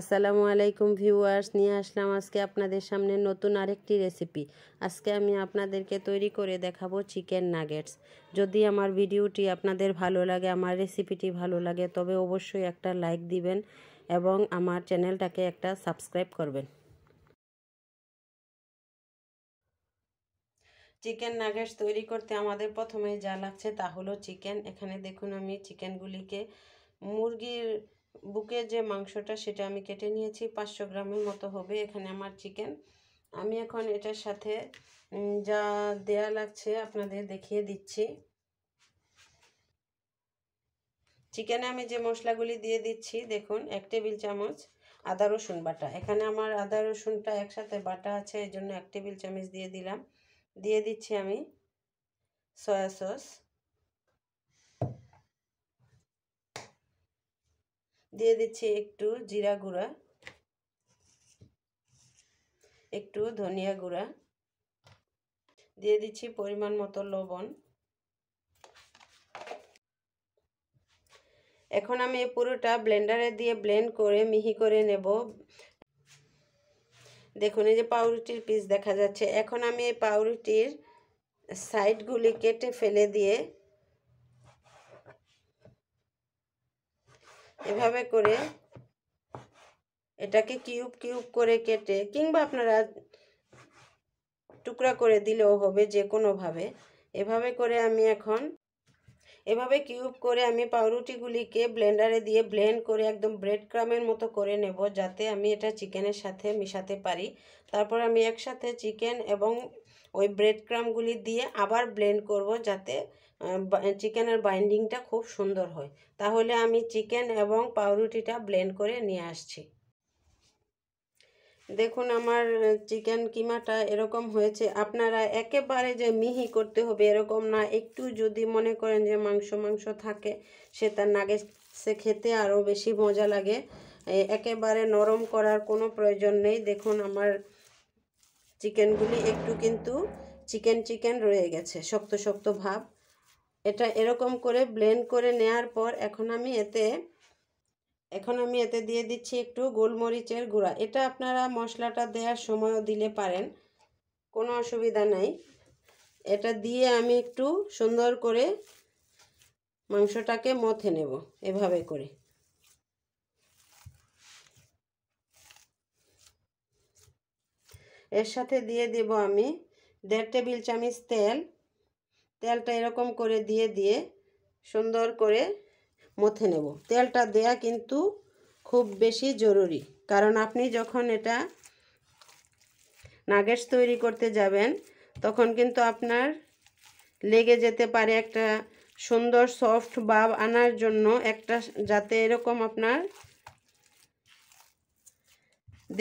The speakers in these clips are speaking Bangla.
আসসালামু আলাইকুম ভিউয়ার্স নিয়ে আসলাম আজকে আপনাদের সামনে নতুন আরেকটি রেসিপি আজকে আমি আপনাদেরকে তৈরি করে দেখাবো চিকেন নাগেটস যদি আমার ভিডিওটি আপনাদের ভালো লাগে আমার রেসিপিটি ভালো লাগে তবে অবশ্যই একটা লাইক দিবেন এবং আমার চ্যানেলটাকে একটা সাবস্ক্রাইব করবেন চিকেন নাগেটস তৈরি করতে আমাদের প্রথমে যা লাগছে তা হলো চিকেন এখানে দেখুন আমি চিকেনগুলিকে মুরগির বুকের যে মাংসটা সেটা আমি কেটে নিয়েছি পাঁচশো গ্রামের মতো হবে এখানে আমার চিকেন আমি এখন এটার সাথে যা দেয়া লাগছে আপনাদের দেখিয়ে দিচ্ছি চিকেনে আমি যে মশলাগুলি দিয়ে দিচ্ছি দেখুন এক টেবিল চামচ আদা রসুন বাটা এখানে আমার আদা রসুনটা একসাথে বাটা আছে এই জন্য এক টেবিল চামচ দিয়ে দিলাম দিয়ে দিচ্ছি আমি সয়া সস দিয়ে দিচ্ছি একটু জিরা গুঁড়া একটু ধনিয়া গুঁড়া দিয়ে দিচ্ছি পরিমাণ মতো লবণ এখন আমি এই পুরোটা ব্লেন্ডারে দিয়ে ব্লেন্ড করে মিহি করে নেব দেখুন এই যে পাউরুটির পিস দেখা যাচ্ছে এখন আমি এই পাউরুটির সাইডগুলি কেটে ফেলে দিয়ে এভাবে করে এটাকে কিউব কিউব করে কেটে কিংবা আপনারা টুকরা করে দিলেও হবে যে কোনোভাবে এভাবে করে আমি এখন এভাবে কিউব করে আমি পাউরুটিগুলিকে ব্লেন্ডারে দিয়ে ব্লেন্ড করে একদম ব্রেড ক্রামের মতো করে নেব যাতে আমি এটা চিকেনের সাথে মিশাতে পারি তারপর আমি একসাথে চিকেন এবং ওই ব্রেড ক্রামগুলি দিয়ে আবার ব্লেন্ড করব যাতে চিকেনের বাইন্ডিংটা খুব সুন্দর হয় তাহলে আমি চিকেন এবং পাউরুটিটা ব্লেন্ড করে নিয়ে আসছি দেখুন আমার চিকেন কিমাটা এরকম হয়েছে আপনারা একেবারে যে মিহি করতে হবে এরকম না একটু যদি মনে করেন যে মাংস মাংস থাকে সে তার নাগে সে খেতে আরও বেশি মজা লাগে একেবারে নরম করার কোনো প্রয়োজন নেই দেখুন আমার চিকেনগুলি একটু কিন্তু চিকেন চিকেন রয়ে গেছে শক্ত শক্ত ভাব এটা এরকম করে ব্লেন্ড করে নেয়ার পর এখন আমি এতে এখন আমি এতে দিয়ে দিচ্ছি একটু গোলমরিচের গুঁড়া এটা আপনারা মশলাটা দেওয়ার সময়ও দিলে পারেন কোনো অসুবিধা নাই এটা দিয়ে আমি একটু সুন্দর করে মাংসটাকে মথে নেব এভাবে করে এর সাথে দিয়ে দেব আমি দেড় টেবিল চামচ তেল তেলটা এরকম করে দিয়ে দিয়ে সুন্দর করে মথে নেব তেলটা দেয়া কিন্তু খুব বেশি জরুরি কারণ আপনি যখন এটা নাগেটস তৈরি করতে যাবেন তখন কিন্তু আপনার লেগে যেতে পারে একটা সুন্দর সফট বাব আনার জন্য একটা যাতে এরকম আপনার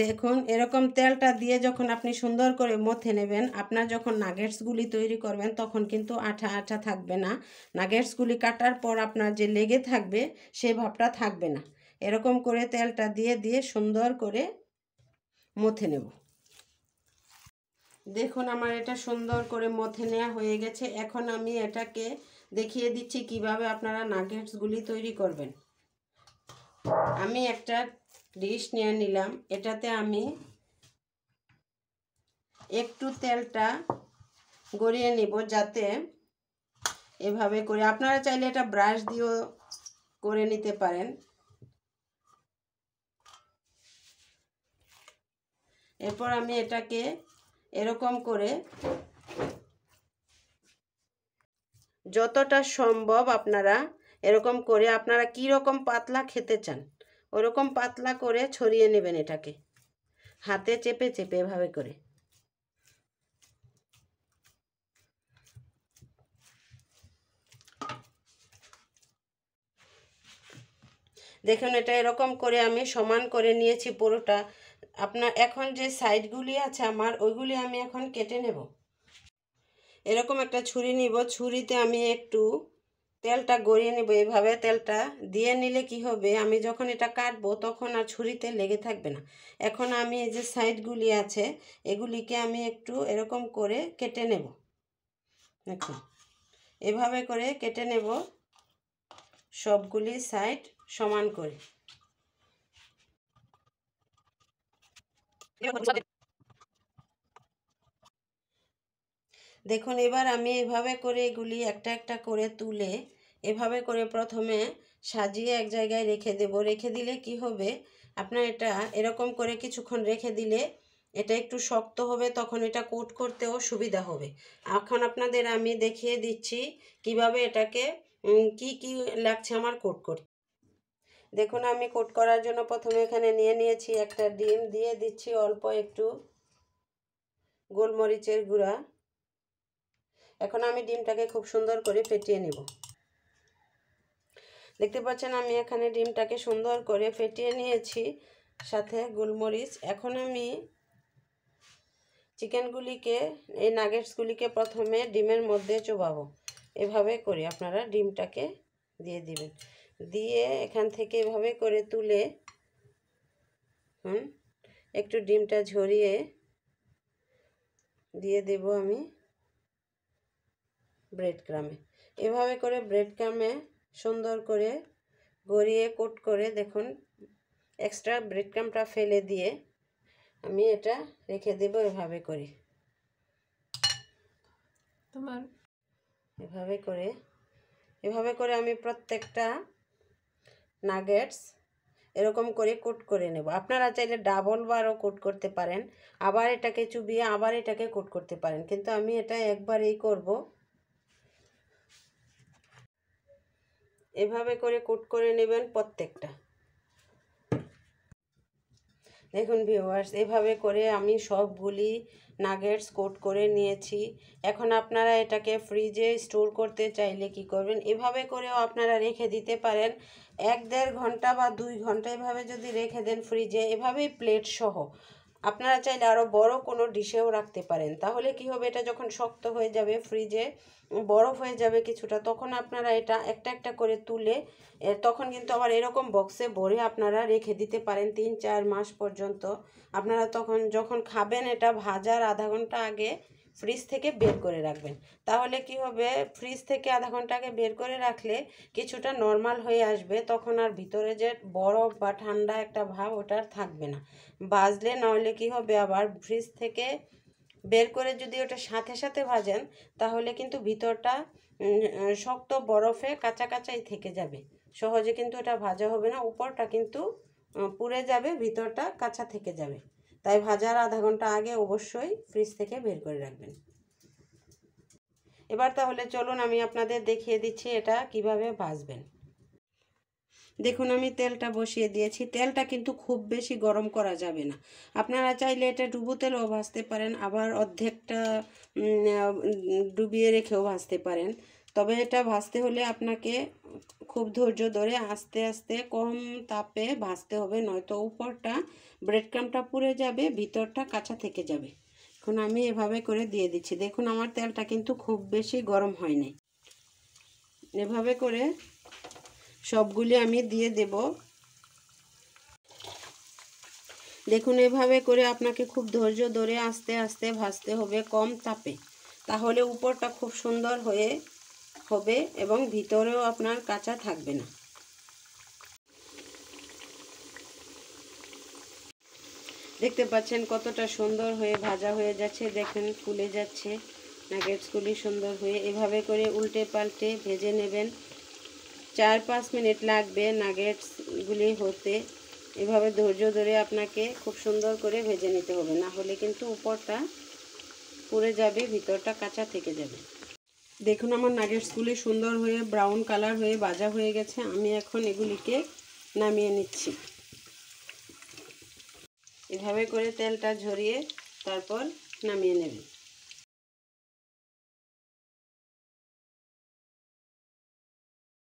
দেখুন এরকম তেলটা দিয়ে যখন আপনি সুন্দর করে মথে নেবেন আপনার যখন নাগেটসগুলি তৈরি করবেন তখন কিন্তু আঠা আঠা থাকবে না নাগেটসগুলি কাটার পর আপনার যে লেগে থাকবে সে ভাবটা থাকবে না এরকম করে তেলটা দিয়ে দিয়ে সুন্দর করে মথে নেব দেখুন আমার এটা সুন্দর করে মথে নেওয়া হয়ে গেছে এখন আমি এটাকে দেখিয়ে দিচ্ছি কিভাবে আপনারা নাগেটসগুলি তৈরি করবেন আমি একটা ডিশ নিয়ে নিলাম এটাতে আমি একটু তেলটা গড়িয়ে নিব যাতে এভাবে করে আপনারা চাইলে এটা ব্রাশ দিয়েও করে নিতে পারেন এরপর আমি এটাকে এরকম করে যতটা সম্ভব আপনারা এরকম করে আপনারা কি রকম পাতলা খেতে চান ওরকম পাতলা করে ছড়িয়ে নেবেন এটাকে হাতে চেপে চেপে এভাবে করে দেখুন এটা এরকম করে আমি সমান করে নিয়েছি পুরোটা আপনার এখন যে সাইডগুলি আছে আমার ওইগুলি আমি এখন কেটে নেব এরকম একটা ছুরি নিব ছুরিতে আমি একটু তেলটা গড়িয়ে নেব এভাবে তেলটা দিয়ে নিলে কি হবে আমি যখন এটা কাটবো তখন আর ছুরিতে লেগে থাকবে না এখন আমি এই যে সাইডগুলি আছে এগুলিকে আমি একটু এরকম করে কেটে নেব দেখুন এভাবে করে কেটে নেব সবগুলি সাইড সমান করে দেখুন এবার আমি এভাবে করে এগুলি একটা একটা করে তুলে এভাবে করে প্রথমে সাজিয়ে এক জায়গায় রেখে দেব রেখে দিলে কি হবে আপনার এটা এরকম করে কিছুক্ষণ রেখে দিলে এটা একটু শক্ত হবে তখন এটা কোট করতেও সুবিধা হবে এখন আপনাদের আমি দেখিয়ে দিচ্ছি কিভাবে এটাকে কি কি লাগছে আমার কোট করতে দেখুন আমি কোট করার জন্য প্রথমে এখানে নিয়ে নিয়েছি একটা ডিম দিয়ে দিচ্ছি অল্প একটু গোলমরিচের গুঁড়া এখন আমি ডিমটাকে খুব সুন্দর করে ফেটিয়ে নেব দেখতে পাচ্ছেন আমি এখানে ডিমটাকে সুন্দর করে ফেটিয়ে নিয়েছি সাথে গোলমরিচ এখন আমি চিকেনগুলিকে এই নাগেটসগুলিকে প্রথমে ডিমের মধ্যে চোবাবো এভাবে করে আপনারা ডিমটাকে দিয়ে দিবেন দিয়ে এখান থেকে এভাবে করে তুলে হুম একটু ডিমটা ঝরিয়ে দিয়ে দেব আমি ব্রেড ক্রামে এভাবে করে ব্রেড ক্রামে সুন্দর করে গড়িয়ে কোট করে দেখুন এক্সট্রা ব্রেড ক্রামটা ফেলে দিয়ে আমি এটা রেখে দেবো এভাবে করে তোমার এভাবে করে এভাবে করে আমি প্রত্যেকটা নাগেটস এরকম করে কোট করে নেব আপনারা চাইলে ডাবল বারও কোট করতে পারেন আবার এটাকে চুবিয়ে আবার এটাকে কোট করতে পারেন কিন্তু আমি এটা একবারেই করব এভাবে করে কুট করে নেবেন প্রত্যেকটা দেখুন ভিউয়ার্স এভাবে করে আমি সবগুলি নাগেটস কোট করে নিয়েছি এখন আপনারা এটাকে ফ্রিজে স্টোর করতে চাইলে কি করবেন এভাবে করেও আপনারা রেখে দিতে পারেন এক দেড় ঘন্টা বা দুই ঘন্টা এভাবে যদি রেখে দেন ফ্রিজে এভাবেই প্লেট সহ আপনারা চাইলে আরও বড় কোনো ডিশেও রাখতে পারেন তাহলে কি হবে এটা যখন শক্ত হয়ে যাবে ফ্রিজে বরফ হয়ে যাবে কিছুটা তখন আপনারা এটা একটা একটা করে তুলে তখন কিন্তু আবার এরকম বক্সে ভরে আপনারা রেখে দিতে পারেন তিন চার মাস পর্যন্ত আপনারা তখন যখন খাবেন এটা ভাজার আধা ঘন্টা আগে ফ্রিজ থেকে বের করে রাখবেন তাহলে কি হবে ফ্রিজ থেকে আধা ঘন্টা আগে বের করে রাখলে কিছুটা নর্মাল হয়ে আসবে তখন আর ভিতরে যে বরফ বা ঠান্ডা একটা ভাব ওটা থাকবে না বাজলে নাহলে কি হবে আবার ফ্রিজ থেকে বের করে যদি ওটা সাথে সাথে ভাজেন তাহলে কিন্তু ভিতরটা শক্ত বরফে কাঁচা কাঁচাই থেকে যাবে সহজে কিন্তু ওটা ভাজা হবে না উপরটা কিন্তু পুড়ে যাবে ভিতরটা কাঁচা থেকে যাবে তাই ভাজার আধা ঘন্টা আগে অবশ্যই ফ্রিজ থেকে বের করে রাখবেন এবার তাহলে চলুন আমি আপনাদের দেখিয়ে দিচ্ছি এটা কিভাবে ভাজবেন দেখুন আমি তেলটা বসিয়ে দিয়েছি তেলটা কিন্তু খুব বেশি গরম করা যাবে না আপনারা চাইলে এটা ডুবো তেলও ভাজতে পারেন আবার অর্ধেকটা ডুবিয়ে রেখেও ভাজতে পারেন তবে এটা ভাজতে হলে আপনাকে খুব ধৈর্য ধরে আস্তে আস্তে কম তাপে ভাজতে হবে নয়তো উপরটা ব্রেড ক্রামটা পুড়ে যাবে ভিতরটা কাঁচা থেকে যাবে এখন আমি এভাবে করে দিয়ে দিচ্ছি দেখুন আমার তেলটা কিন্তু খুব বেশি গরম হয়নি এভাবে করে সবগুলি আমি দিয়ে দেব দেখুন এভাবে করে আপনাকে খুব ধৈর্য ধরে আস্তে আস্তে ভাজতে হবে কম তাপে তাহলে উপরটা খুব সুন্দর হয়ে হবে এবং ভিতরেও আপনার কাঁচা থাকবে না দেখতে পাচ্ছেন কতটা সুন্দর হয়ে ভাজা হয়ে যাচ্ছে দেখেন ফুলে যাচ্ছে নাগেটসগুলি সুন্দর হয়ে এভাবে করে উল্টে পাল্টে ভেজে নেবেন চার পাঁচ মিনিট লাগবে নাগেটসগুলি হতে এভাবে ধৈর্য ধরে আপনাকে খুব সুন্দর করে ভেজে নিতে হবে না হলে কিন্তু উপরটা পুড়ে যাবে ভিতরটা কাঁচা থেকে যাবে দেখুন আমার নাগেটসগুলি সুন্দর হয়ে ব্রাউন কালার হয়ে বাজা হয়ে গেছে আমি এখন এগুলিকে নামিয়ে নিচ্ছি এভাবে করে তেলটা ঝরিয়ে তারপর নামিয়ে নেবেন